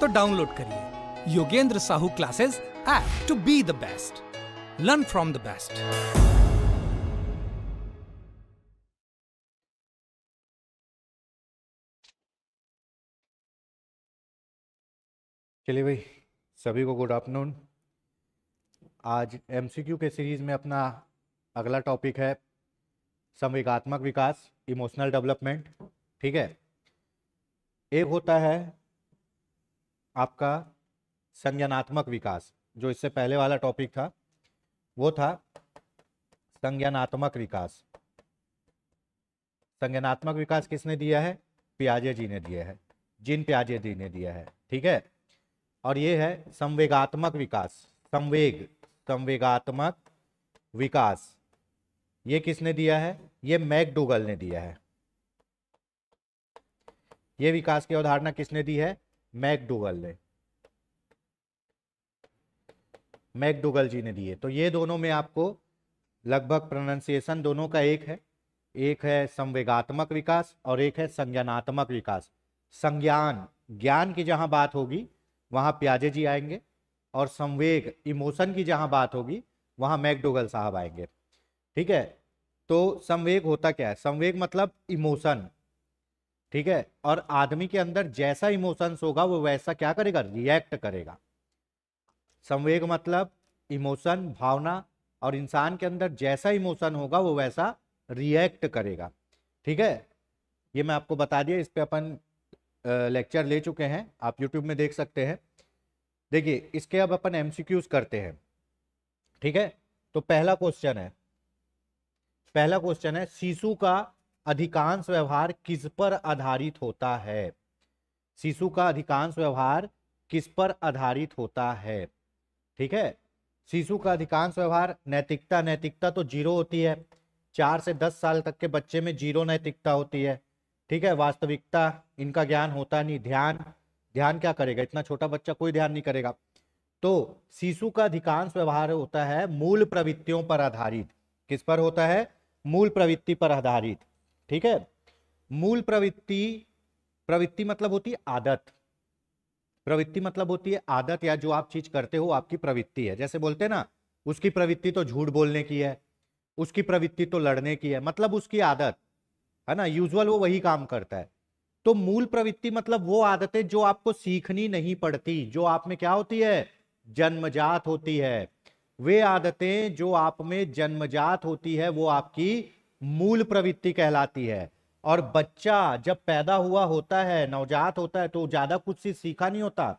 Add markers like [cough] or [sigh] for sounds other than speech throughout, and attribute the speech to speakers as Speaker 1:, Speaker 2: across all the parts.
Speaker 1: तो डाउनलोड करिए Yogendra Sahu classes app to be the best learn from the best चलिए भाई सभी को गुड आफ्टरनून आज एमसीक्यू के सीरीज़ में अपना अगला टॉपिक है संवेगात्मक विकास इमोशनल डेवलपमेंट ठीक है एक होता है आपका संज्ञानात्मक विकास जो इससे पहले वाला टॉपिक था वो था संज्ञानात्मक विकास संज्ञानात्मक विकास किसने दिया है प्याजे जी ने दिया है जिन प्याजे जी ने दिया है ठीक है और ये है संवेगात्मक विकास संवेग संवेगात्मक विकास ये किसने दिया है ये मैकडूगल ने दिया है ये विकास की अवधारणा किसने दी है मैकडूगल ने मैकडूगल जी ने दिए तो ये दोनों में आपको लगभग प्रोनाउंसिएशन दोनों का एक है एक है संवेगात्मक विकास और एक है संज्ञानात्मक विकास संज्ञान ज्ञान की जहां बात होगी वहां प्याजे जी आएंगे और संवेग इमोशन की जहां बात होगी वहां मैकडोगल साहब आएंगे ठीक है तो संवेग होता क्या है संवेग मतलब इमोशन ठीक है और आदमी के अंदर जैसा इमोशंस होगा वो वैसा क्या करेगा रिएक्ट करेगा संवेग मतलब इमोशन भावना और इंसान के अंदर जैसा इमोशन होगा वो वैसा रिएक्ट करेगा ठीक है ये मैं आपको बता दिया इस पर अपन लेक्चर ले चुके हैं आप यूट्यूब में देख सकते हैं देखिए इसके अब अपन एम करते हैं ठीक है तो पहला क्वेश्चन है पहला क्वेश्चन है शिशु का अधिकांश व्यवहार किस पर आधारित होता है शिशु का अधिकांश व्यवहार किस पर आधारित होता है ठीक है शिशु का अधिकांश व्यवहार नैतिकता नैतिकता तो जीरो होती है चार से दस साल तक के बच्चे में जीरो नैतिकता होती है ठीक है वास्तविकता इनका ज्ञान होता नहीं ध्यान ध्यान क्या करेगा इतना छोटा बच्चा कोई ध्यान नहीं करेगा तो शिशु का अधिकांश व्यवहार होता है मूल प्रवृत्तियों पर आधारित किस पर होता है मूल प्रवृत्ति पर आधारित ठीक है मूल प्रवृत्ति प्रवृत्ति मतलब होती है आदत प्रवृत्ति मतलब होती है आदत या जो आप चीज करते हो आपकी प्रवृत्ति है जैसे बोलते हैं ना उसकी प्रवृत्ति तो झूठ बोलने की है उसकी प्रवृत्ति तो लड़ने की है मतलब उसकी आदत है ना यूजुअल वो वही काम करता है तो मूल प्रवृत्ति मतलब वो आदतें जो आपको सीखनी नहीं पड़ती जो आप में क्या होती है जन्मजात होती है वे आदतें जो आप में जन्मजात होती है वो आपकी मूल प्रवृत्ति कहलाती है और बच्चा जब पैदा हुआ होता है नवजात होता है तो ज्यादा कुछ चीज सीखा नहीं होता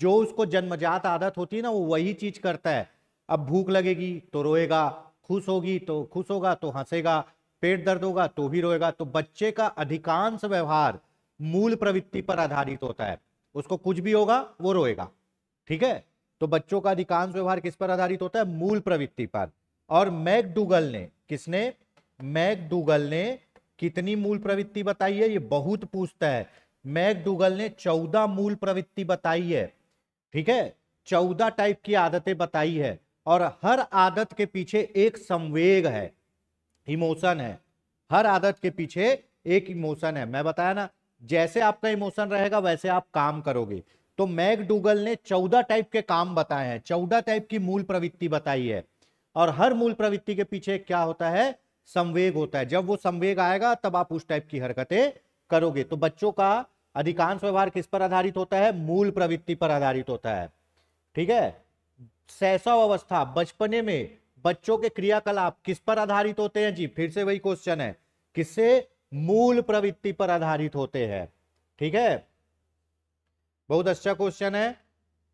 Speaker 1: जो उसको जन्मजात आदत होती है ना वो वही चीज करता है अब भूख लगेगी तो रोएगा खुश होगी तो खुश होगा तो हंसेगा पेट दर्द होगा तो भी रोएगा तो बच्चे का अधिकांश व्यवहार मूल प्रवृत्ति पर आधारित होता है उसको कुछ भी होगा वो रोएगा ठीक है तो बच्चों का अधिकांश व्यवहार किस पर आधारित होता है मूल प्रवृत्ति पर और मैकडूगल ने किसने मैकडूगल ने कितनी मूल प्रवृत्ति बताई है ये बहुत पूछता है मैकडूगल ने चौदह मूल प्रवृत्ति बताई है ठीक है चौदह टाइप की आदतें बताई है और हर आदत के पीछे एक संवेग है इमोशन है हर आदत के पीछे एक इमोशन है मैं बताया ना जैसे आपका इमोशन रहेगा वैसे आप काम करोगे तो मैकडूगल ने चौदह टाइप के काम बताए हैं चौदह टाइप की मूल प्रवृत्ति बताई है और हर मूल प्रवृत्ति के पीछे क्या होता है संवेग होता है जब वो संवेग आएगा तब आप उस टाइप की हरकतें करोगे तो बच्चों का अधिकांश व्यवहार किस पर आधारित होता है मूल प्रवृत्ति पर आधारित होता है ठीक है शैशव अवस्था बचपने में बच्चों के क्रियाकलाप किस पर आधारित होते हैं जी फिर से वही क्वेश्चन है किससे मूल प्रवृत्ति पर आधारित होते हैं ठीक है बहुत अच्छा क्वेश्चन है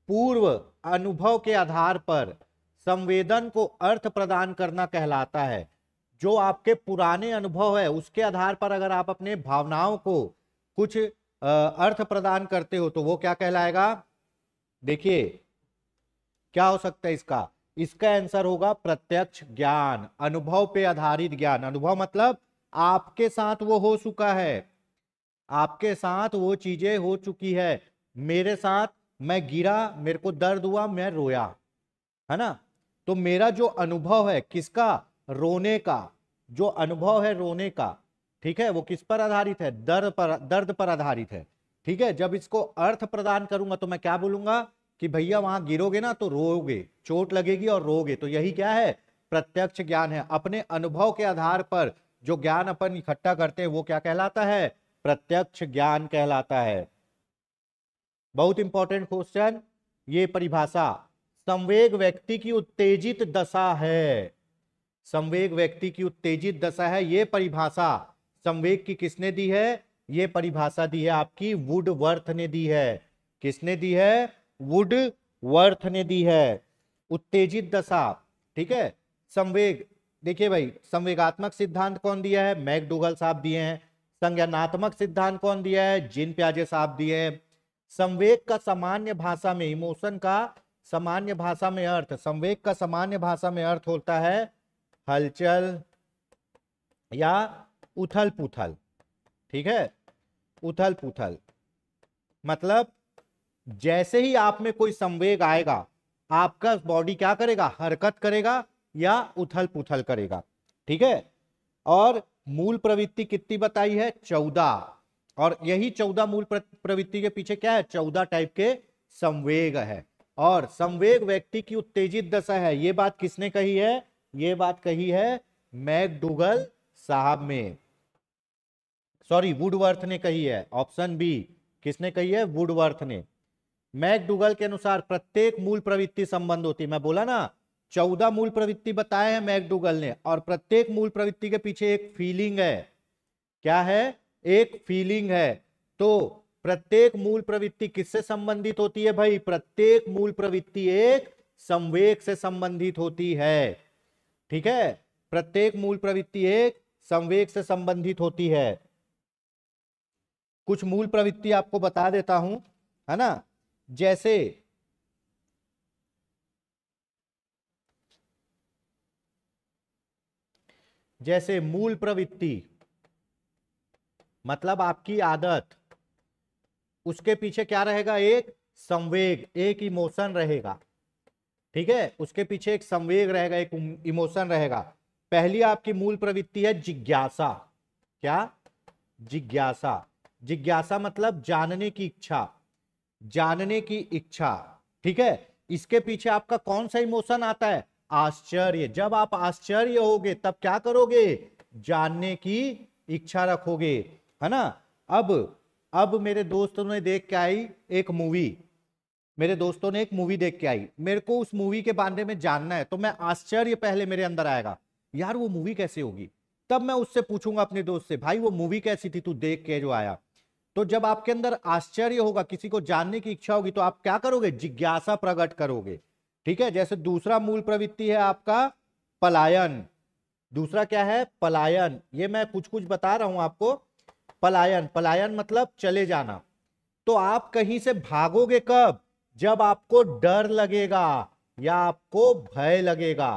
Speaker 1: पूर्व अनुभव के आधार पर संवेदन को अर्थ प्रदान करना कहलाता है जो आपके पुराने अनुभव है उसके आधार पर अगर आप अपने भावनाओं को कुछ अर्थ प्रदान करते हो तो वो क्या कहलाएगा देखिए क्या हो सकता है इसका इसका आंसर होगा प्रत्यक्ष ज्ञान अनुभव पे आधारित ज्ञान अनुभव मतलब आपके साथ वो हो चुका है आपके साथ वो चीजें हो चुकी है मेरे साथ मैं गिरा मेरे को दर्द हुआ मैं रोया है ना तो मेरा जो अनुभव है किसका रोने का जो अनुभव है रोने का ठीक है वो किस पर आधारित है दर्द पर दर्द पर आधारित है ठीक है जब इसको अर्थ प्रदान करूंगा तो मैं क्या बोलूंगा कि भैया वहां गिरोगे ना तो रोगे चोट लगेगी और रोगे तो यही क्या है प्रत्यक्ष ज्ञान है अपने अनुभव के आधार पर जो ज्ञान अपन इकट्ठा करते हैं वो क्या कहलाता है प्रत्यक्ष ज्ञान कहलाता है बहुत इंपॉर्टेंट क्वेश्चन ये परिभाषा संवेग व्यक्ति की उत्तेजित दशा है संवेग व्यक्ति की उत्तेजित दशा है ये परिभाषा संवेग की किसने दी है ये परिभाषा दी है आपकी वुड वर्थ ने दी है किसने दी है वुड वर्थ ने दी है उत्तेजित दशा ठीक है संवेग देखिए भाई संवेगात्मक सिद्धांत कौन दिया है मैकडूगल साहब दिए हैं संज्ञानात्मक सिद्धांत कौन दिया है जिन प्याजे साहब दिए हैं संवेग का सामान्य भाषा में इमोशन का सामान्य भाषा में अर्थ संवेग का सामान्य भाषा में अर्थ होता है हलचल या उथल पुथल ठीक है उथल पुथल मतलब जैसे ही आप में कोई संवेग आएगा आपका बॉडी क्या करेगा हरकत करेगा या उथल पुथल करेगा ठीक है और मूल प्रवृत्ति कितनी बताई है चौदह और यही चौदह मूल प्रवृत्ति के पीछे क्या है चौदह टाइप के संवेग है और संवेग व्यक्ति की उत्तेजित दशा है ये बात किसने कही है ये बात कही है मैकडूगल साहब में सॉरी वुडवर्थ ने कही है ऑप्शन बी किसने कही है वुडवर्थ ने मैकडूगल के अनुसार प्रत्येक मूल प्रवृत्ति संबंध होती मैं बोला ना चौदह मूल प्रवृत्ति बताए हैं मैकडूगल ने और प्रत्येक मूल प्रवृत्ति के पीछे एक फीलिंग है क्या है एक फीलिंग है तो प्रत्येक मूल प्रवृत्ति किससे संबंधित होती है भाई प्रत्येक मूल प्रवृत्ति एक संवेक से संबंधित होती है ठीक है प्रत्येक मूल प्रवृत्ति एक संवेग से संबंधित होती है कुछ मूल प्रवृत्ति आपको बता देता हूं है ना जैसे जैसे मूल प्रवृत्ति मतलब आपकी आदत उसके पीछे क्या रहेगा एक संवेग एक इमोशन रहेगा ठीक है उसके पीछे एक संवेग रहेगा एक इमोशन रहेगा पहली आपकी मूल प्रवृत्ति है जिज्ञासा क्या जिज्ञासा जिज्ञासा मतलब जानने की इच्छा जानने की इच्छा ठीक है इसके पीछे आपका कौन सा इमोशन आता है आश्चर्य जब आप आश्चर्य होगे तब क्या करोगे जानने की इच्छा रखोगे है ना अब अब मेरे दोस्तों ने देख के आई एक मूवी मेरे दोस्तों ने एक मूवी देख के आई मेरे को उस मूवी के बारे में जानना है तो मैं आश्चर्य पहले मेरे अंदर आएगा यार वो मूवी कैसे होगी तब मैं उससे पूछूंगा अपने दोस्त से भाई वो मूवी कैसी थी तू देख के जो आया तो जब आपके अंदर आश्चर्य होगा किसी को जानने की इच्छा होगी तो आप क्या करोगे जिज्ञासा प्रकट करोगे ठीक है जैसे दूसरा मूल प्रवृत्ति है आपका पलायन दूसरा क्या है पलायन ये मैं कुछ कुछ बता रहा हूं आपको पलायन पलायन मतलब चले जाना तो आप कहीं से भागोगे कब जब आपको डर लगेगा या आपको भय लगेगा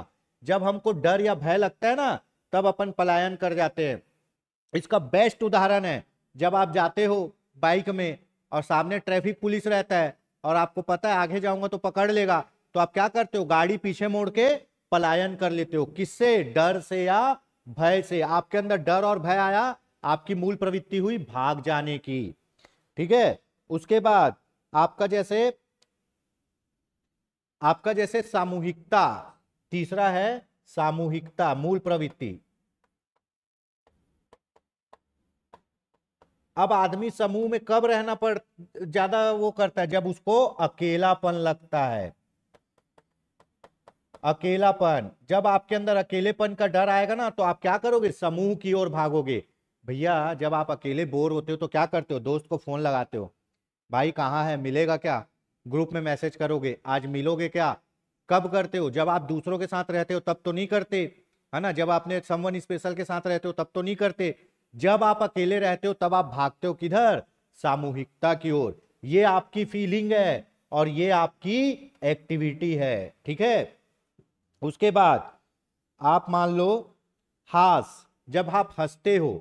Speaker 1: जब हमको डर या भय लगता है ना तब अपन पलायन कर जाते हैं इसका बेस्ट उदाहरण है जब आप जाते हो बाइक में और सामने ट्रैफिक पुलिस रहता है और आपको पता है आगे जाऊंगा तो पकड़ लेगा तो आप क्या करते हो गाड़ी पीछे मोड़ के पलायन कर लेते हो किससे डर से या भय से आपके अंदर डर और भय आया आपकी मूल प्रवृत्ति हुई भाग जाने की ठीक है उसके बाद आपका जैसे आपका जैसे सामूहिकता तीसरा है सामूहिकता मूल प्रवृत्ति अब आदमी समूह में कब रहना पड़ ज्यादा वो करता है जब उसको अकेलापन लगता है अकेलापन जब आपके अंदर अकेलेपन का डर आएगा ना तो आप क्या करोगे समूह की ओर भागोगे भैया जब आप अकेले बोर होते हो तो क्या करते हो दोस्त को फोन लगाते हो भाई कहाँ है मिलेगा क्या ग्रुप में मैसेज करोगे आज मिलोगे क्या कब करते हो जब आप दूसरों के साथ रहते हो तब तो नहीं करते है ना जब आपने समवन स्पेशल के साथ रहते हो तब तो नहीं करते जब आप अकेले रहते हो तब आप भागते हो किधर सामूहिकता की ओर ये आपकी फीलिंग है और ये आपकी एक्टिविटी है ठीक है उसके बाद आप मान लो हास जब आप हंसते हो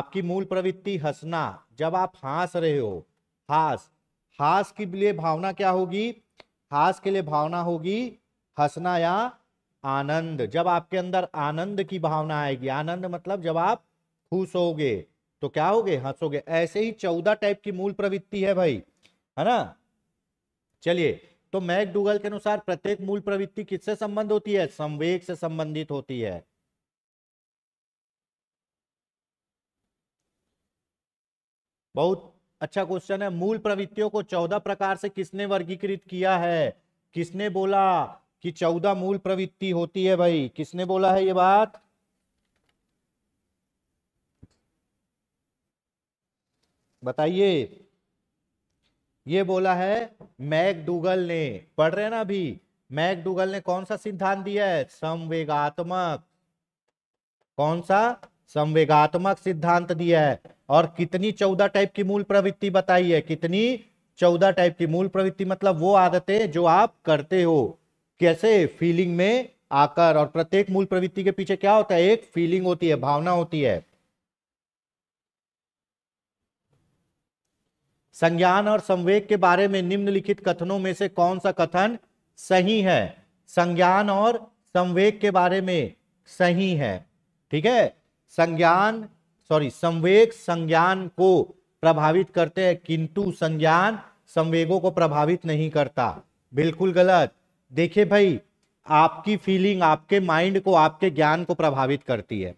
Speaker 1: आपकी मूल प्रवृत्ति हंसना जब आप हंस रहे हो हास हास के लिए भावना क्या होगी हास के लिए भावना होगी हंसना या आनंद जब आपके अंदर आनंद की भावना आएगी आनंद मतलब जब आप खुश होगे तो क्या होगे हंसोगे ऐसे ही चौदह टाइप की मूल प्रवृत्ति है भाई है ना चलिए तो मैक डूगल के अनुसार प्रत्येक मूल प्रवृत्ति किससे संबंध होती है संवेग से संबंधित होती है बहुत अच्छा क्वेश्चन है मूल प्रवृत्तियों को चौदह प्रकार से किसने वर्गीकृत किया है किसने बोला कि चौदह मूल प्रवृत्ति होती है भाई किसने बोला है ये बात बताइए ये बोला है मैकडूगल ने पढ़ रहे हैं ना अभी मैकडूगल ने कौन सा सिद्धांत दिया है संवेगात्मक कौन सा संवेगात्मक सिद्धांत दिया है और कितनी चौदह टाइप की मूल प्रवृत्ति बताई है कितनी चौदह टाइप की मूल प्रवृत्ति मतलब वो आदतें जो आप करते हो कैसे फीलिंग में आकर और प्रत्येक मूल प्रवृत्ति के पीछे क्या होता है एक फीलिंग होती है भावना होती है संज्ञान और संवेग के बारे में निम्नलिखित कथनों में से कौन सा कथन सही है संज्ञान और संवेग के बारे में सही है ठीक है संज्ञान सॉरी संवेग संज्ञान को प्रभावित करते हैं किंतु संज्ञान संवेगों को प्रभावित नहीं करता बिल्कुल गलत देखिए भाई आपकी फीलिंग आपके माइंड को आपके ज्ञान को प्रभावित करती है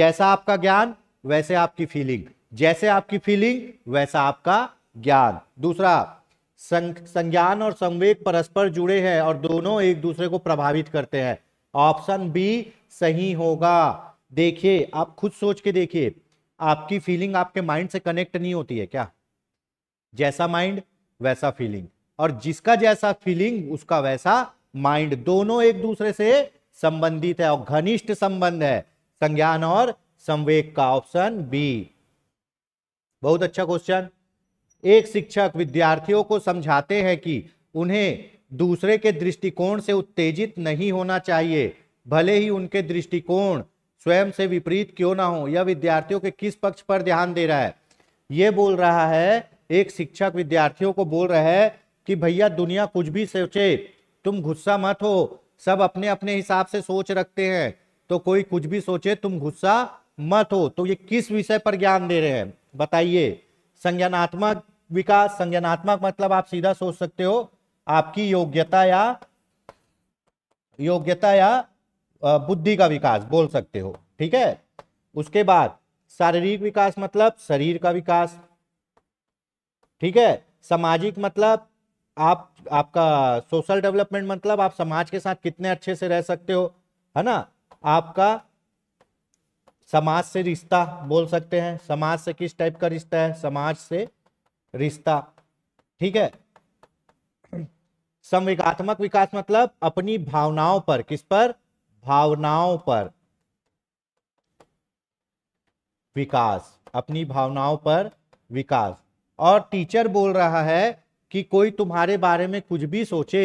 Speaker 1: जैसा आपका ज्ञान वैसे आपकी फीलिंग जैसे आपकी फीलिंग वैसा आपका ज्ञान दूसरा संज्ञान और संवेग परस्पर जुड़े हैं और दोनों एक दूसरे को प्रभावित करते हैं ऑप्शन बी सही होगा देखिए आप खुद सोच के देखिए आपकी फीलिंग आपके माइंड से कनेक्ट नहीं होती है क्या जैसा माइंड वैसा फीलिंग और जिसका जैसा फीलिंग उसका वैसा माइंड दोनों एक दूसरे से संबंधित है और घनिष्ठ संबंध है संज्ञान और संवेक का ऑप्शन बी बहुत अच्छा क्वेश्चन एक शिक्षक विद्यार्थियों को समझाते हैं कि उन्हें दूसरे के दृष्टिकोण से उत्तेजित नहीं होना चाहिए भले ही उनके दृष्टिकोण स्वयं से विपरीत क्यों ना हो यह विद्यार्थियों के किस पक्ष पर ध्यान दे रहा है ये बोल रहा है एक शिक्षक विद्यार्थियों को बोल रहा है कि भैया दुनिया कुछ भी सोचे तुम गुस्सा मत हो सब अपने अपने हिसाब से सोच रखते हैं तो कोई कुछ भी सोचे तुम गुस्सा मत हो तो ये किस विषय पर ज्ञान दे रहे हैं बताइए संज्ञानात्मक विकास संज्ञानात्मक मतलब आप सीधा सोच सकते हो आपकी योग्यता या योग्यता या बुद्धि का विकास बोल सकते हो ठीक है उसके बाद शारीरिक विकास मतलब शरीर का विकास ठीक है सामाजिक मतलब आप आपका सोशल डेवलपमेंट मतलब आप समाज के साथ कितने अच्छे से रह सकते हो है ना आपका समाज से रिश्ता बोल सकते हैं समाज से किस टाइप का रिश्ता है समाज से रिश्ता ठीक है संवेगात्मक विकास मतलब अपनी भावनाओं पर किस पर भावनाओं पर विकास अपनी भावनाओं पर विकास और टीचर बोल रहा है कि कोई तुम्हारे बारे में कुछ भी सोचे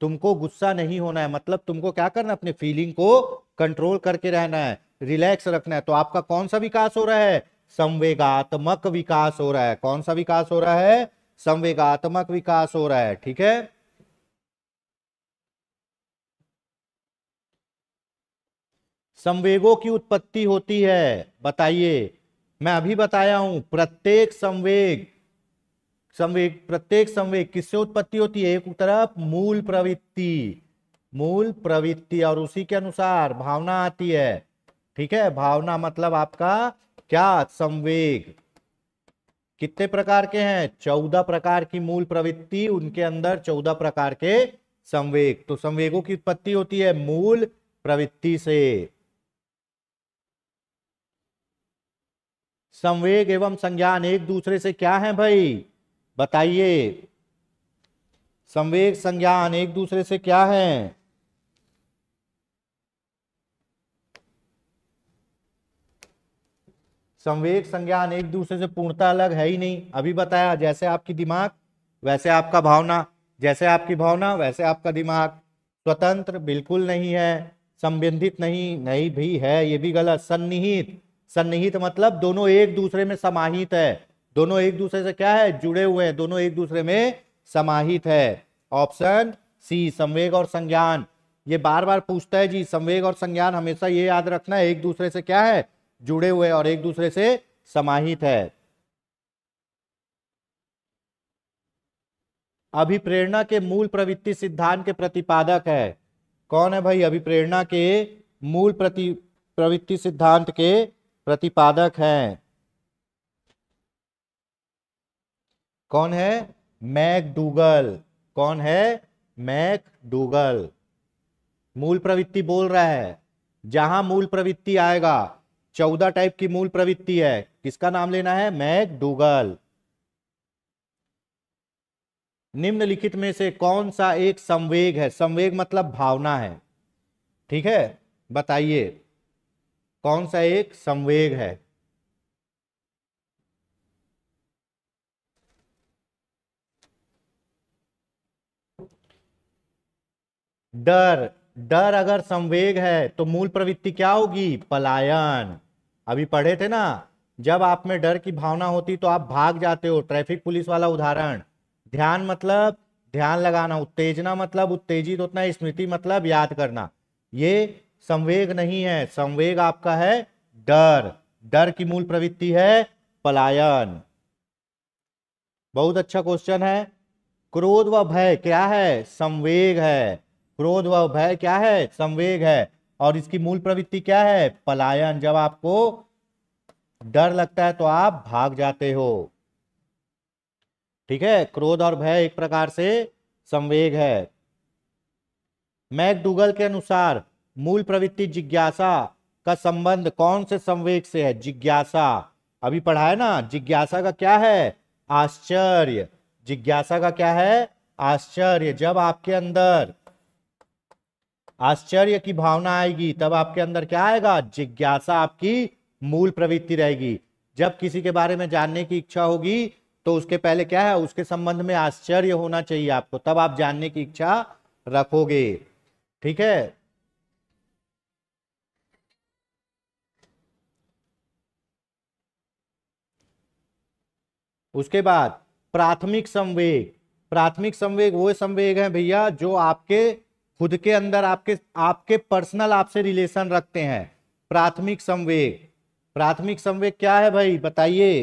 Speaker 1: तुमको गुस्सा नहीं होना है मतलब तुमको क्या करना अपने फीलिंग को कंट्रोल करके रहना है रिलैक्स रखना है तो आपका कौन सा विकास हो रहा है संवेगात्मक विकास हो रहा है कौन सा विकास हो रहा है संवेगात्मक विकास हो रहा है ठीक है संवेगों की उत्पत्ति होती है बताइए मैं अभी बताया हूं प्रत्येक संवेग संवेग प्रत्येक संवेग किससे उत्पत्ति होती है एक तरफ मूल प्रवृत्ति मूल प्रवृत्ति और उसी के अनुसार भावना आती है ठीक है भावना मतलब आपका क्या संवेग कितने प्रकार के हैं चौदह प्रकार की मूल प्रवृत्ति उनके अंदर चौदह प्रकार के संवेग तो संवेगों की उत्पत्ति होती है मूल प्रवृत्ति से संवेग एवं संज्ञान एक दूसरे से क्या है भाई बताइए संवेग संज्ञान एक दूसरे से क्या है संवेग संज्ञान एक दूसरे से पूर्णता अलग है ही नहीं अभी बताया जैसे आपकी दिमाग वैसे आपका भावना जैसे आपकी भावना वैसे आपका दिमाग स्वतंत्र बिल्कुल नहीं है संबंधित नहीं नहीं भी है ये भी गलत सन्निहित सन्निहित मतलब दोनों एक दूसरे में समाहित है दोनों एक दूसरे से क्या है जुड़े हुए हैं दोनों एक दूसरे में समाहित है ऑप्शन सी संवेग और संज्ञान ये बार बार पूछता है जी संवेग और संज्ञान हमेशा ये याद रखना है एक दूसरे से क्या है जुड़े हुए और एक दूसरे से समाहित है अभिप्रेरणा के मूल प्रवृत्ति सिद्धांत के प्रतिपादक है कौन है भाई अभिप्रेरणा के मूल प्रति प्रवृत्ति सिद्धांत के प्रतिपादक हैं कौन है मैक डूगल कौन है मैक डूगल मूल प्रवृत्ति बोल रहा है जहां मूल प्रवृत्ति आएगा चौदह टाइप की मूल प्रवृत्ति है किसका नाम लेना है मैक डूगल निम्नलिखित में से कौन सा एक संवेग है संवेग मतलब भावना है ठीक है बताइए कौन सा एक संवेग है डर डर अगर संवेग है तो मूल प्रवृत्ति क्या होगी पलायन अभी पढ़े थे ना जब आप में डर की भावना होती तो आप भाग जाते हो ट्रैफिक पुलिस वाला उदाहरण ध्यान मतलब ध्यान लगाना उत्तेजना मतलब उत्तेजित होना स्मृति मतलब याद करना ये संवेग नहीं है संवेग आपका है डर डर की मूल प्रवृत्ति है पलायन बहुत अच्छा क्वेश्चन है क्रोध व भय क्या है संवेग है क्रोध व भय क्या है संवेग है और इसकी मूल प्रवृत्ति क्या है पलायन जब आपको डर लगता है तो आप भाग जाते हो ठीक है क्रोध और भय एक प्रकार से संवेग है मैकडूगल के अनुसार मूल प्रवृत्ति जिज्ञासा का संबंध कौन से संवेग से है जिज्ञासा अभी पढ़ा है ना जिज्ञासा का क्या है आश्चर्य जिज्ञासा का क्या है आश्चर्य जब आपके अंदर आश्चर्य की भावना आएगी तब आपके अंदर क्या आएगा जिज्ञासा आपकी मूल प्रवृत्ति रहेगी जब किसी के बारे में जानने की इच्छा होगी तो उसके पहले क्या है उसके संबंध में आश्चर्य होना चाहिए आपको तब आप जानने की इच्छा रखोगे ठीक है उसके बाद प्राथमिक संवेग प्राथमिक संवेग वो संवेग है भैया जो आपके खुद के अंदर आपके आपके पर्सनल आपसे रिलेशन रखते हैं प्राथमिक संवेग प्राथमिक संवेग क्या है भाई बताइए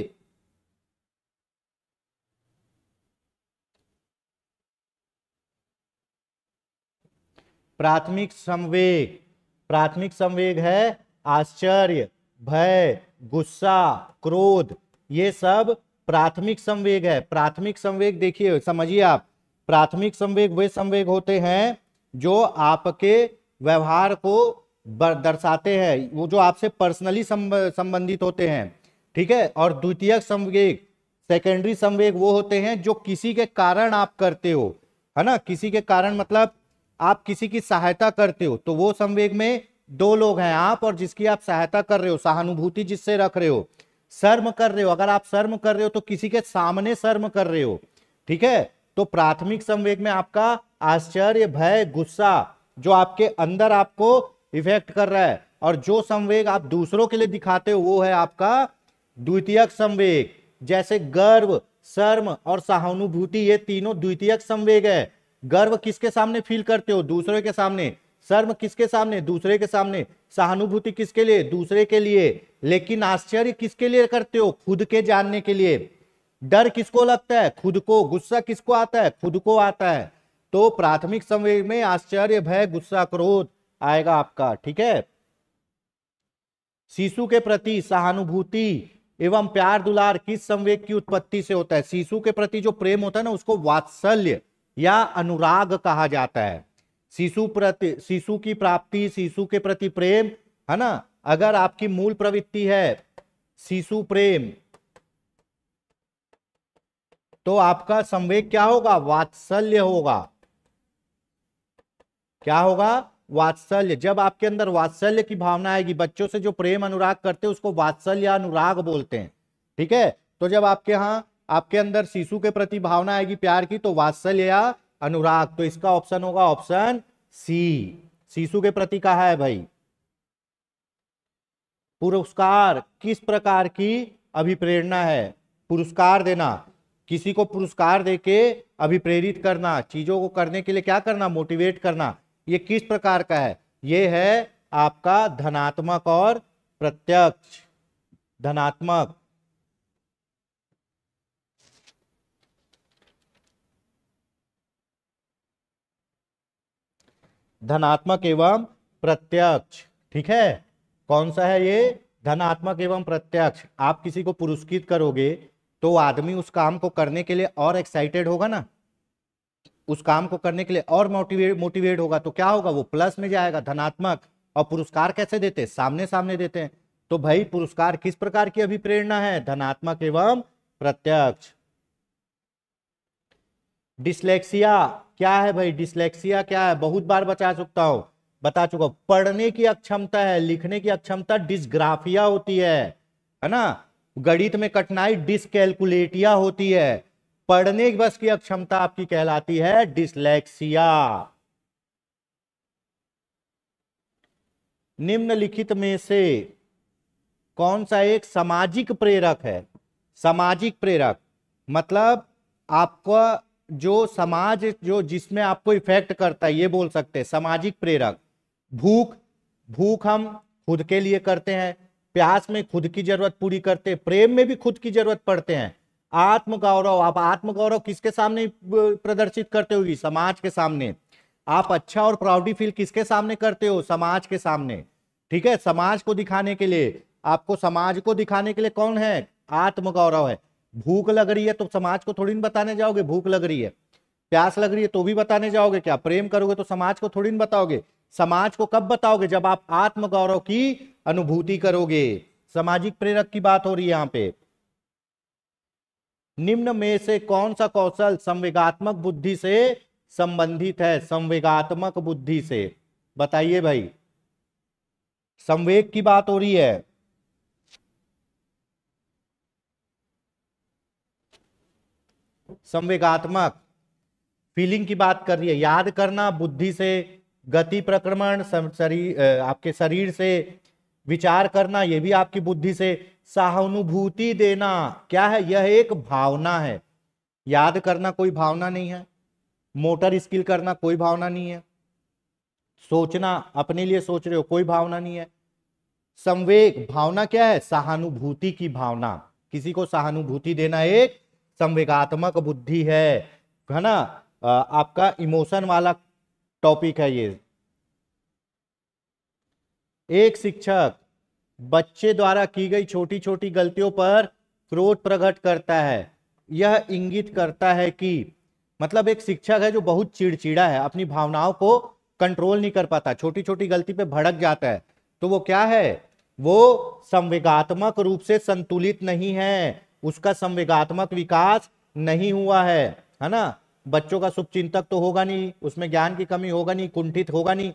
Speaker 1: प्राथमिक संवेग प्राथमिक संवेग है आश्चर्य भय गुस्सा क्रोध ये सब प्राथमिक संवेग है प्राथमिक संवेग देखिए समझिए आप प्राथमिक संवेग वे संवेग होते हैं जो आपके व्यवहार को दर्शाते हैं वो जो आपसे पर्सनली संबंधित होते हैं ठीक है और द्वितीय संवेग सेकेंडरी संवेग वो होते हैं जो किसी के कारण आप करते हो है ना किसी के कारण मतलब आप किसी की सहायता करते हो तो वो संवेग में दो लोग हैं आप और जिसकी आप सहायता कर रहे हो सहानुभूति जिससे रख रहे हो शर्म कर रहे हो अगर आप शर्म कर रहे हो तो किसी के सामने शर्म कर रहे हो ठीक है तो प्राथमिक संवेग में आपका आश्चर्य भय गुस्सा जो आपके अंदर आपको इफेक्ट कर रहा है और जो संवेग आप दूसरों के लिए दिखाते हो वो है आपका द्वितीयक संवेग जैसे गर्व शर्म और सहानुभूति ये तीनों द्वितीयक संवेग है गर्व किसके सामने फील करते हो दूसरे के सामने शर्म किसके सामने दूसरे के सामने सहानुभूति किसके लिए दूसरे के लिए लेकिन आश्चर्य किसके लिए करते हो खुद के जानने के लिए डर किसको लगता है खुद को गुस्सा किसको आता है खुद को आता है तो प्राथमिक संवेद में आश्चर्य भय गुस्सा क्रोध आएगा आपका ठीक है शिशु के प्रति सहानुभूति एवं प्यार दुलार किस संवेद की उत्पत्ति से होता है शिशु के प्रति जो प्रेम होता है ना उसको वात्सल्य या अनुराग कहा जाता है शिशु प्रति शिशु की प्राप्ति शिशु के प्रति प्रेम है ना अगर आपकी मूल प्रवृत्ति है शिशु प्रेम तो आपका संवेग क्या होगा वात्सल्य होगा क्या होगा वात्सल्य जब आपके अंदर वात्सल्य की भावना आएगी बच्चों से जो प्रेम अनुराग करते हैं उसको वात्सल्य अनुराग बोलते हैं ठीक है तो जब आपके यहां आपके अंदर शिशु के प्रति भावना आएगी प्यार की तो वात्सल्य या अनुराग तो इसका ऑप्शन होगा ऑप्शन सी शिशु के प्रति कहा है भाई पुरस्कार किस प्रकार की अभिप्रेरणा है पुरस्कार देना किसी को पुरस्कार देके अभिप्रेरित करना चीजों को करने के लिए क्या करना मोटिवेट करना ये किस प्रकार का है ये है आपका धनात्मक और प्रत्यक्ष धनात्मक धनात्मक एवं प्रत्यक्ष ठीक है कौन सा है ये धनात्मक एवं प्रत्यक्ष आप किसी को पुरस्कृत करोगे तो आदमी उस काम को करने के लिए और एक्साइटेड होगा ना उस काम को करने के लिए और मोटिवेट मोटिवेट होगा तो क्या होगा वो प्लस में जाएगा धनात्मक और पुरस्कार कैसे देते हैं सामने सामने देते हैं तो भाई पुरस्कार किस प्रकार की अभिप्रेरणा है धनात्मक एवं प्रत्यक्ष डिस्लेक्सिया क्या है भाई डिस्लेक्सिया क्या है बहुत बार बचा सकता हूं बता चुका पढ़ने की अक्षमता है लिखने की अक्षमता डिस्ग्राफिया होती है है ना गणित में कठिनाई डिस्कैलकुलेटिया होती है पढ़ने की बस की अक्षमता आपकी कहलाती है डिसलेक्सिया निम्नलिखित में से कौन सा एक सामाजिक प्रेरक है सामाजिक प्रेरक मतलब आपका जो समाज जो जिसमें आपको इफेक्ट करता है ये बोल सकते हैं सामाजिक प्रेरक भूख भूख हम खुद के लिए करते हैं प्यास में खुद की जरूरत पूरी करते हैं प्रेम में भी खुद की जरूरत पड़ते हैं आत्मगौरव आप आत्मगौरव किसके सामने प्रदर्शित करते होगी समाज के सामने आप अच्छा और प्राउडी फील किसके सामने करते हो समाज के सामने ठीक है समाज को दिखाने के लिए आपको समाज को दिखाने के लिए कौन है आत्मगौरव है भूख लग रही है तो समाज को थोड़ी ना बताने जाओगे भूख लग रही है प्यास लग रही है तो भी बताने जाओगे क्या प्रेम करोगे तो समाज को थोड़ी ना बताओगे समाज को कब बताओगे जब आप आत्मगौरव की अनुभूति करोगे सामाजिक प्रेरक की बात हो रही है यहां पे निम्न में से कौन सा कौशल संवेगात्मक बुद्धि से संबंधित है संवेगात्मक बुद्धि से बताइए भाई संवेग की बात हो रही है संवेगात्मक फीलिंग की बात कर रही है याद करना बुद्धि से गति प्रक्रमण शरीर आपके शरीर से विचार करना यह भी आपकी बुद्धि से सहानुभूति देना क्या है यह एक भावना है याद करना कोई भावना नहीं है मोटर स्किल करना कोई भावना नहीं है सोचना अपने लिए सोच रहे हो कोई भावना नहीं है संवेग भावना क्या है सहानुभूति की भावना किसी को सहानुभूति देना एक संवेगात्मक बुद्धि है है ना आपका इमोशन वाला टॉपिक है ये एक शिक्षक बच्चे द्वारा की गई छोटी छोटी गलतियों पर क्रोध प्रकट करता है यह इंगित करता है कि मतलब एक शिक्षक है जो बहुत चिड़चिड़ा है अपनी भावनाओं को कंट्रोल नहीं कर पाता छोटी छोटी गलती पे भड़क जाता है तो वो क्या है वो संवेगात्मक रूप से संतुलित नहीं है उसका संवेगात्मक विकास नहीं हुआ है है ना बच्चों का शुभ चिंतक तो होगा नहीं उसमें ज्ञान की कमी होगा नहीं कुंठित होगा नहीं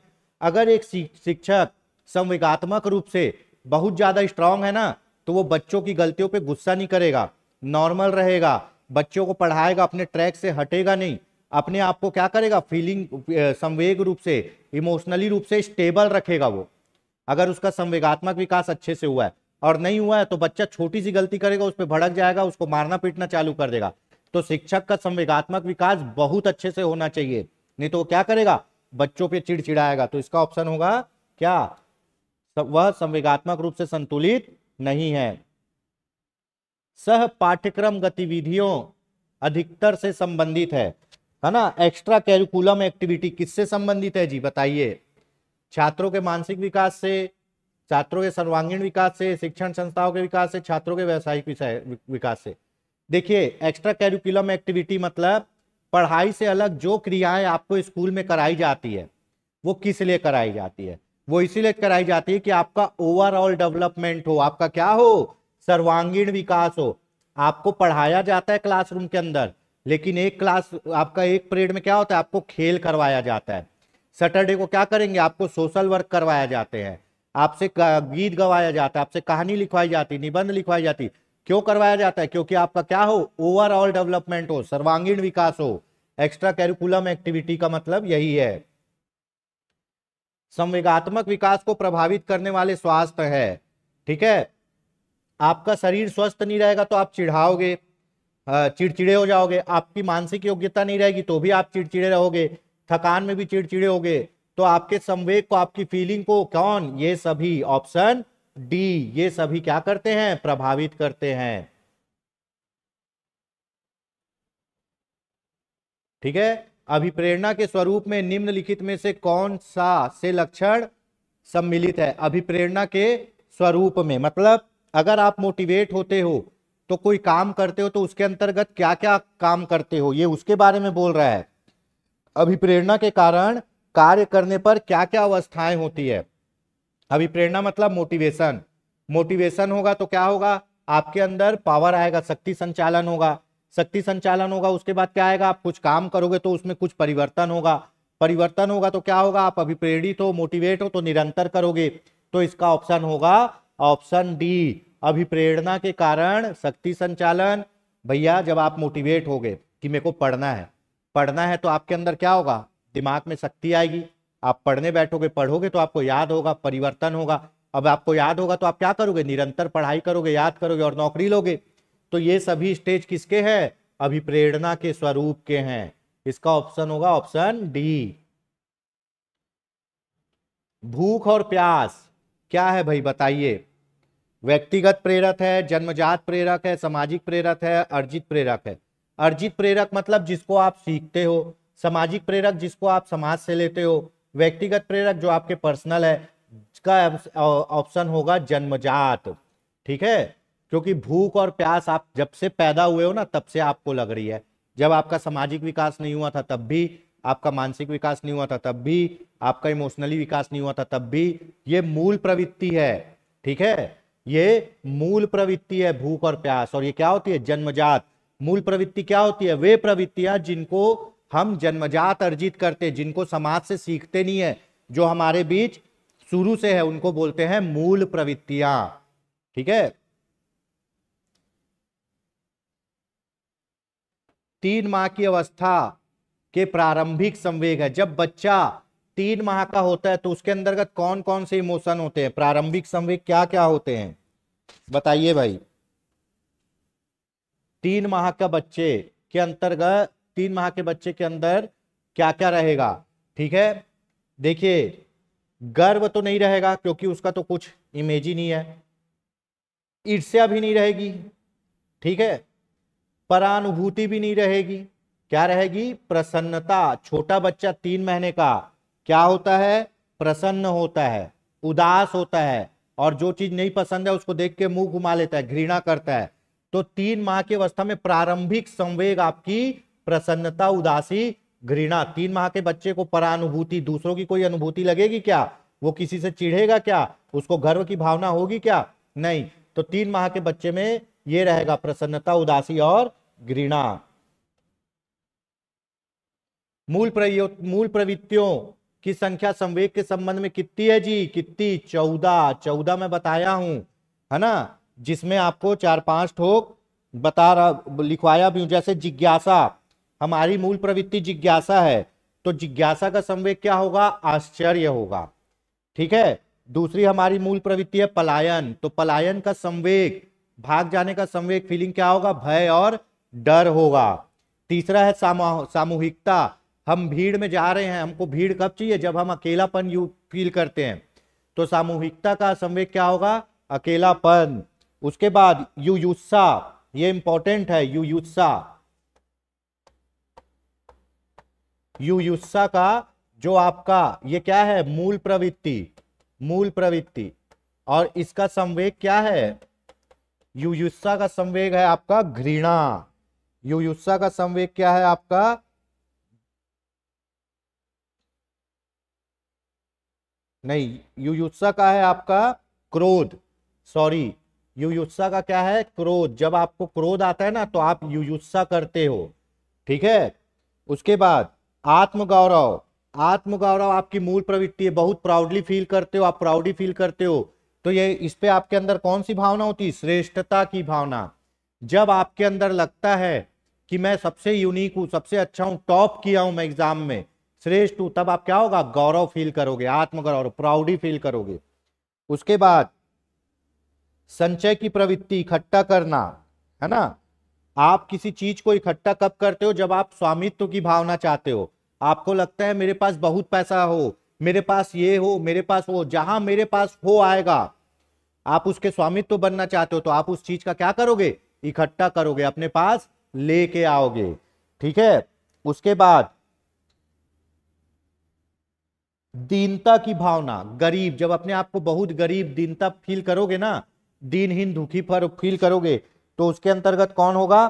Speaker 1: अगर एक शिक्षक संवेगात्मक रूप से बहुत ज़्यादा स्ट्रांग है ना तो वो बच्चों की गलतियों पे गुस्सा नहीं करेगा नॉर्मल रहेगा बच्चों को पढ़ाएगा अपने ट्रैक से हटेगा नहीं अपने आप को क्या करेगा फीलिंग संवेग रूप से इमोशनली रूप से स्टेबल रखेगा वो अगर उसका संवेगात्मक विकास अच्छे से हुआ है और नहीं हुआ है तो बच्चा छोटी सी गलती करेगा उस पर भड़क जाएगा उसको मारना पीटना चालू कर देगा तो शिक्षक का संवेगात्मक विकास बहुत अच्छे से होना चाहिए नहीं तो वो क्या करेगा बच्चों पे चिड़चिड़ाएगा तो इसका ऑप्शन होगा क्या वह संवेगात्मक रूप से संतुलित नहीं है सह पाठ्यक्रम गतिविधियों अधिकतर से संबंधित है है ना एक्स्ट्रा कैरिकुलम एक्टिविटी किससे संबंधित है जी बताइए छात्रों के मानसिक विकास से छात्रों के सर्वांगीण विकास से शिक्षण संस्थाओं के विकास से छात्रों के व्यावसायिक विकास से देखिए एक्स्ट्रा कैरिकुलम एक्टिविटी मतलब पढ़ाई से अलग जो क्रियाएं आपको स्कूल में कराई जाती है वो किस लिए कराई जाती है वो इसीलिए कराई जाती है कि आपका ओवरऑल डेवलपमेंट हो आपका क्या हो सर्वांगीण विकास हो आपको पढ़ाया जाता है क्लासरूम के अंदर लेकिन एक क्लास आपका एक पीरियड में क्या होता है आपको खेल करवाया जाता है सैटरडे को क्या करेंगे आपको सोशल वर्क करवाया जाते हैं आपसे गीत गवाया जाता है आपसे कहानी लिखवाई जाती निबंध लिखवाई जाती है क्यों करवाया जाता है क्योंकि आपका क्या हो ओवरऑल डेवलपमेंट हो सर्वांगीण विकास हो एक्स्ट्रा कैरिकुलम एक्टिविटी का मतलब यही है संवेगात्मक विकास को प्रभावित करने वाले स्वास्थ्य है ठीक है आपका शरीर स्वस्थ नहीं रहेगा तो आप चिढ़ाओगे चिड़चिड़े हो जाओगे आपकी मानसिक योग्यता नहीं रहेगी तो भी आप चिड़चिड़े रहोगे थकान में भी चिड़चिड़े होगे तो आपके संवेग को आपकी फीलिंग को कौन ये सभी ऑप्शन डी ये सभी क्या करते हैं प्रभावित करते हैं ठीक है अभिप्रेरणा के स्वरूप में निम्नलिखित में से कौन सा से लक्षण सम्मिलित है अभिप्रेरणा के स्वरूप में मतलब अगर आप मोटिवेट होते हो तो कोई काम करते हो तो उसके अंतर्गत क्या क्या काम करते हो ये उसके बारे में बोल रहा है अभिप्रेरणा के कारण कार्य करने पर क्या क्या अवस्थाएं होती है अभी प्रेरणा मतलब मोटिवेशन मोटिवेशन होगा तो क्या होगा आपके अंदर पावर आएगा शक्ति संचालन होगा शक्ति संचालन होगा उसके बाद क्या आएगा आप कुछ काम करोगे तो उसमें कुछ परिवर्तन होगा परिवर्तन होगा तो क्या होगा आप अभिप्रेरित हो मोटिवेट हो तो निरंतर करोगे तो इसका ऑप्शन होगा ऑप्शन डी अभिप्रेरणा के कारण शक्ति संचालन भैया जब आप मोटिवेट हो गए कि मेरे को पढ़ना है पढ़ना है तो आपके अंदर क्या होगा दिमाग में शक्ति आएगी आप पढ़ने बैठोगे पढ़ोगे तो आपको याद होगा परिवर्तन होगा अब आपको याद होगा तो आप क्या करोगे निरंतर पढ़ाई करोगे याद करोगे और नौकरी लोगे तो ये सभी स्टेज किसके हैं अभिप्रेरणा के स्वरूप के हैं इसका ऑप्शन होगा ऑप्शन डी भूख और प्यास क्या है भाई बताइए व्यक्तिगत प्रेरक है जन्मजात प्रेरक है सामाजिक प्रेरक है अर्जित प्रेरक है अर्जित प्रेरक मतलब जिसको आप सीखते हो सामाजिक प्रेरक जिसको आप समाज से लेते हो व्यक्तिगत प्रेरक जो आपके पर्सनल है का ऑप्शन होगा जन्मजात ठीक है क्योंकि भूख और प्यास आप जब से पैदा हुए हो ना तब से आपको लग रही है जब आपका सामाजिक विकास नहीं हुआ था तब भी आपका मानसिक विकास नहीं हुआ था तब भी आपका इमोशनली विकास नहीं हुआ था तब भी ये मूल प्रवृत्ति है ठीक है ये मूल प्रवृत्ति है भूख और प्यास और ये क्या होती है जन्मजात मूल प्रवृत्ति क्या होती है वे प्रवृत्तियां जिनको हम जन्मजात अर्जित करते जिनको समाज से सीखते नहीं है जो हमारे बीच शुरू से है उनको बोलते हैं मूल प्रवृत्तियां ठीक है तीन माह की अवस्था के प्रारंभिक संवेग है जब बच्चा तीन माह का होता है तो उसके अंतर्गत कौन कौन से इमोशन होते हैं प्रारंभिक संवेग क्या क्या होते हैं बताइए भाई तीन माह का बच्चे के अंतर्गत तीन माह के बच्चे के अंदर क्या क्या रहेगा ठीक है देखिए गर्व तो नहीं रहेगा क्योंकि उसका तो कुछ इमेज ही नहीं है ईर्ष्या भी नहीं रहेगी ठीक है परानुभूति भी नहीं रहेगी क्या रहेगी प्रसन्नता छोटा बच्चा तीन महीने का क्या होता है प्रसन्न होता है उदास होता है और जो चीज नहीं पसंद है उसको देख के मुंह घुमा लेता है घृणा करता है तो तीन माह की अवस्था में प्रारंभिक संवेग आपकी प्रसन्नता उदासी घृणा तीन माह के बच्चे को परानुभूति दूसरों की कोई अनुभूति लगेगी क्या वो किसी से चिढ़ेगा क्या उसको गर्व की भावना होगी क्या नहीं तो तीन माह के बच्चे में ये रहेगा प्रसन्नता उदासी और घृणा मूल मूल प्रवृत्तियों की संख्या संवेद के संबंध में कितनी है जी कितनी चौदह चौदह में बताया हूं है ना जिसमें आपको चार पांच ठोक बता रहा लिखवाया भी हूं जैसे जिज्ञासा हमारी मूल प्रवृत्ति जिज्ञासा है तो जिज्ञासा का संवेग क्या होगा आश्चर्य होगा ठीक है दूसरी हमारी मूल प्रवृत्ति है पलायन तो पलायन का संवेग भाग जाने का संवेग फीलिंग क्या होगा भय और डर होगा तीसरा है सामूहिकता हम भीड़ में जा रहे हैं हमको भीड़ कब चाहिए जब हम अकेलापन यू फील करते हैं तो सामूहिकता का संवेग क्या होगा अकेलापन उसके बाद युयुत्सा ये इंपॉर्टेंट है युयुत्सा युयुत्सा का जो आपका ये क्या है मूल प्रवृत्ति मूल प्रवृत्ति और इसका संवेग क्या है युयुत्सा का संवेग है आपका घृणा युयुत्सा का संवेग क्या है आपका नहीं युयुत्सा का है आपका क्रोध सॉरी युयुत्सा का क्या है क्रोध जब आपको क्रोध आता है ना तो आप युयुत्सा करते हो ठीक है उसके बाद आत्मगौरव आत्मगौरव आपकी मूल प्रवृत्ति है बहुत प्राउडली फील करते हो आप प्राउडली फील करते हो तो ये इस पे आपके अंदर कौन सी भावना होती है श्रेष्ठता की भावना जब आपके अंदर लगता है कि मैं सबसे यूनिक हूँ सबसे अच्छा हूं टॉप किया हूं मैं एग्जाम में श्रेष्ठ हूँ तब आप क्या होगा गौरव फील करोगे आत्मगौरव प्राउडी फील करोगे उसके बाद संचय की प्रवृत्ति इकट्ठा करना है ना आप किसी चीज को इकट्ठा कब करते हो जब आप स्वामित्व की भावना चाहते हो आपको लगता है मेरे पास बहुत पैसा हो मेरे पास ये हो मेरे पास वो जहां मेरे पास हो आएगा आप उसके स्वामित्व बनना चाहते हो तो आप उस चीज का क्या करोगे इकट्ठा करोगे अपने पास लेके आओगे ठीक है उसके बाद दीनता की भावना गरीब जब अपने आप को बहुत गरीब दीनता फील करोगे ना दीनहीन दुखी पर फील करोगे तो उसके अंतर्गत कौन होगा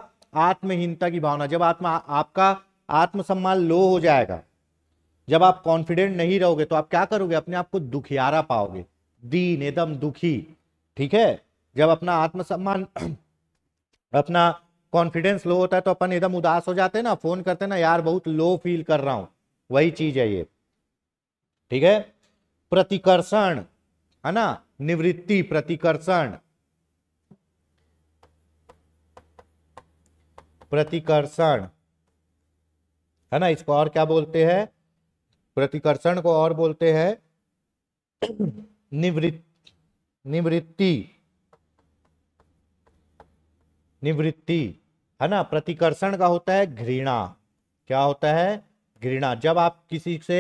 Speaker 1: आत्महीनता की भावना जब आत्मा आपका आत्मसम्मान लो हो जाएगा जब आप कॉन्फिडेंट नहीं रहोगे तो आप क्या करोगे अपने आप को दुखियारा पाओगे दीन एकदम दुखी ठीक है जब अपना आत्मसम्मान [clears throat] अपना कॉन्फिडेंस लो होता है तो अपन एकदम उदास हो जाते हैं ना फोन करते हैं ना यार बहुत लो फील कर रहा हूं वही चीज है ये ठीक है प्रतिकर्षण है ना निवृत्ति प्रतिकर्षण प्रतिकर्षण है ना इसको और क्या बोलते हैं प्रतिकर्षण को और बोलते हैं निवृत्त निवृत्ति निवृत्ति है ना प्रतिकर्षण का होता है घृणा क्या होता है घृणा जब आप किसी से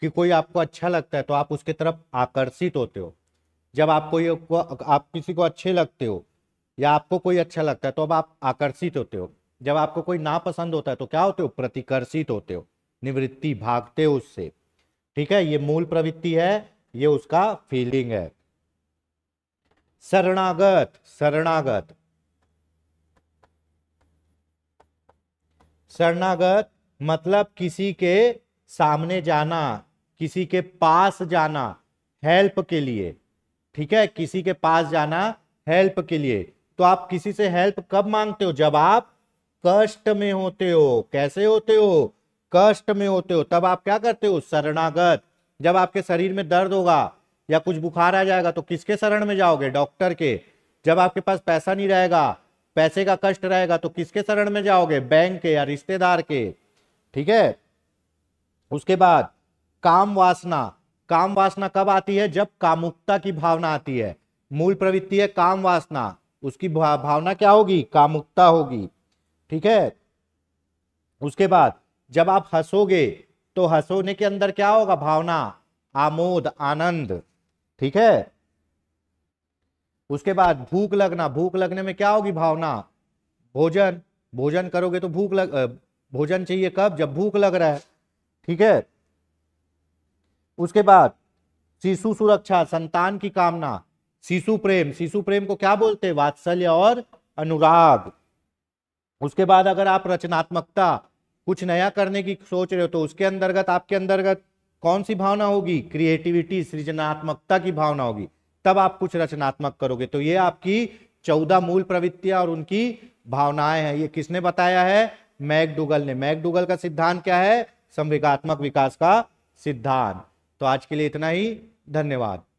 Speaker 1: कि कोई आपको अच्छा लगता है तो आप उसके तरफ आकर्षित होते हो जब आपको ये आप किसी को अच्छे लगते हो या आपको कोई अच्छा लगता है तो अब आप आकर्षित होते हो जब आपको कोई नापसंद होता है तो क्या होते हो प्रतिकर्षित होते हो निवृत्ति भागते हो उससे ठीक है ये मूल प्रवृत्ति है ये उसका फीलिंग है शरणागत शरणागत शरणागत मतलब किसी के सामने जाना किसी के पास जाना हेल्प के लिए ठीक है किसी के पास जाना हेल्प के लिए तो आप किसी से हेल्प कब मांगते हो जब आप कष्ट में होते हो कैसे होते हो कष्ट में होते हो तब आप क्या करते हो शरणागत जब आपके शरीर में दर्द होगा या कुछ बुखार आ जाएगा तो किसके शरण में जाओगे डॉक्टर के जब आपके पास पैसा नहीं रहेगा पैसे का कष्ट रहेगा तो किसके शरण में जाओगे बैंक के या रिश्तेदार के ठीक है उसके बाद काम वासना काम वासना कब आती है जब कामुकता की भावना आती है मूल प्रवृत्ति है काम वासना उसकी भावना क्या होगी कामुकता होगी ठीक है उसके बाद जब आप हंसोगे तो हंसोने के अंदर क्या होगा भावना आमोद आनंद ठीक है उसके बाद भूख लगना भूख लगने में क्या होगी भावना भोजन भोजन करोगे तो भूख लग भोजन चाहिए कब जब भूख लग रहा है ठीक है उसके बाद शिशु सुरक्षा संतान की कामना शिशु प्रेम शिशु प्रेम को क्या बोलते हैं वात्सल्य और अनुराग उसके बाद अगर आप रचनात्मकता कुछ नया करने की सोच रहे हो तो उसके अंतर्गत आपके अंतर्गत कौन सी भावना होगी क्रिएटिविटी सृजनात्मकता की भावना होगी तब आप कुछ रचनात्मक करोगे तो ये आपकी चौदह मूल प्रवृत्तियां और उनकी भावनाएं हैं ये किसने बताया है मैकडूगल ने मैकडूगल का सिद्धांत क्या है संविकात्मक विकास का सिद्धांत तो आज के लिए इतना ही धन्यवाद